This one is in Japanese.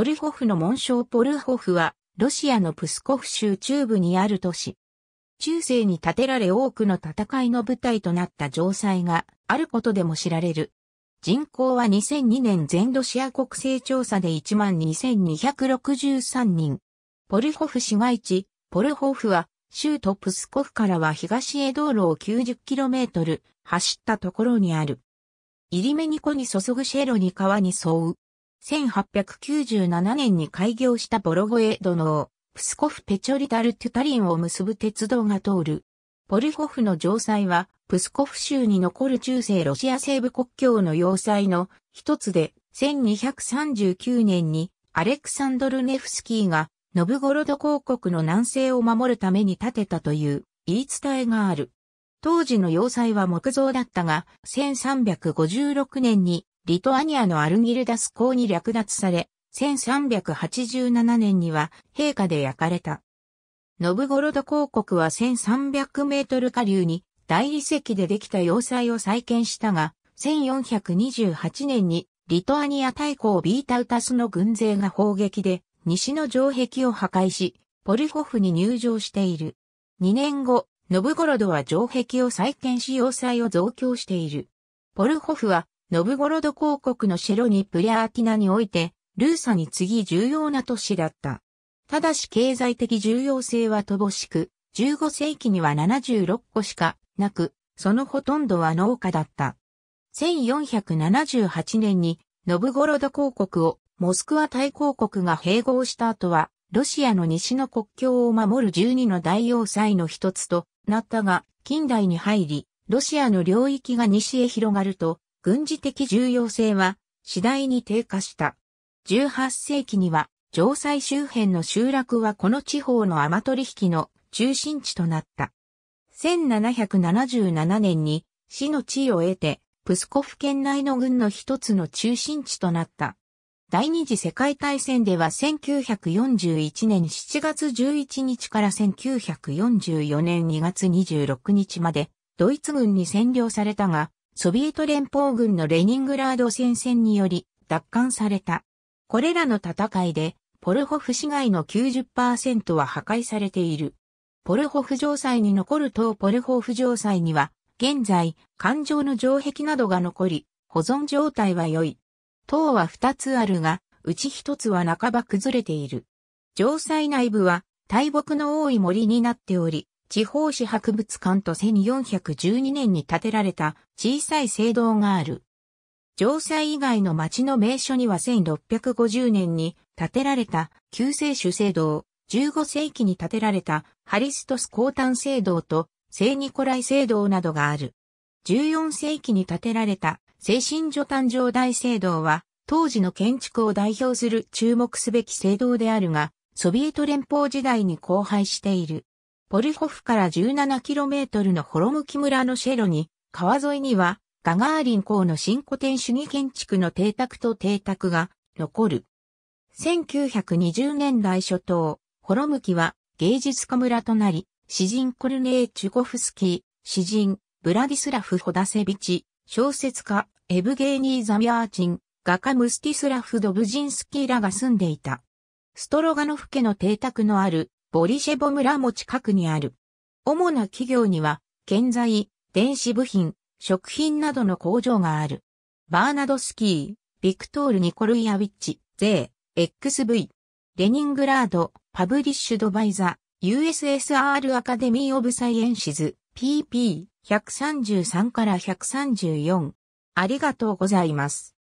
ポルホフの紋章ポルホフは、ロシアのプスコフ州中部にある都市。中世に建てられ多くの戦いの舞台となった城塞があることでも知られる。人口は2002年全ロシア国勢調査で12,263人。ポルホフ市街地、ポルホフは、州都プスコフからは東へ道路を 90km 走ったところにある。イリメニコに注ぐシェロに川に沿う1897年に開業したボロゴエドのプスコフ・ペチョリタル・トゥタリンを結ぶ鉄道が通る。ポルホフの城塞は、プスコフ州に残る中世ロシア西部国境の要塞の一つで、1239年にアレクサンドル・ネフスキーがノブゴロド公国の南西を守るために建てたという言い伝えがある。当時の要塞は木造だったが、1356年にリトアニアのアルギルダス港に略奪され、1387年には陛下で焼かれた。ノブゴロド公国は1300メートル下流に大理石でできた要塞を再建したが、1428年にリトアニア大公ビータウタスの軍勢が砲撃で西の城壁を破壊し、ポルホフに入城している。2年後、ノブゴロドは城壁を再建し要塞を増強している。ポルホフはノブゴロド公国のシェロニプリアーティナにおいて、ルーサに次ぎ重要な都市だった。ただし経済的重要性は乏しく、15世紀には76個しかなく、そのほとんどは農家だった。1478年にノブゴロド公国をモスクワ大公国が併合した後は、ロシアの西の国境を守る12の大要塞の一つとなったが、近代に入り、ロシアの領域が西へ広がると、軍事的重要性は次第に低下した。18世紀には城塞周辺の集落はこの地方の雨取引の中心地となった。1777年に市の地位を得て、プスコフ県内の軍の一つの中心地となった。第二次世界大戦では1941年7月11日から1944年2月26日までドイツ軍に占領されたが、ソビエト連邦軍のレニングラード戦線により奪還された。これらの戦いで、ポルホフ市街の90%は破壊されている。ポルホフ城塞に残る東ポルホフ城塞には、現在、環状の城壁などが残り、保存状態は良い。塔は二つあるが、うち一つは半ば崩れている。城塞内部は大木の多い森になっており、地方史博物館と1412年に建てられた小さい聖堂がある。城西以外の町の名所には1650年に建てられた旧聖主聖堂、15世紀に建てられたハリストス高丹聖堂と聖ニコライ聖堂などがある。14世紀に建てられた聖神女誕生大聖堂は当時の建築を代表する注目すべき聖堂であるが、ソビエト連邦時代に荒廃している。ポルホフから 17km のホロムキ村のシェロに、川沿いには、ガガーリン港の新古典主義建築の邸宅と邸宅が残る。1920年代初頭、ホロムキは芸術家村となり、詩人コルネー・チュコフスキー、詩人、ブラディスラフ・ホダセビチ、小説家、エブゲーニー・ザミャーチン、画家ムスティスラフ・ドブジンスキーらが住んでいた。ストロガノフ家の邸宅のあるボリシェボ村も近くにある。主な企業には、建材、電子部品、食品などの工場がある。バーナドスキー、ビクトール・ニコルイアウィッチ、税、XV、レニングラード、パブリッシュドバイザ、USSR アカデミー・オブ・サイエンシズ、PP133 から134。ありがとうございます。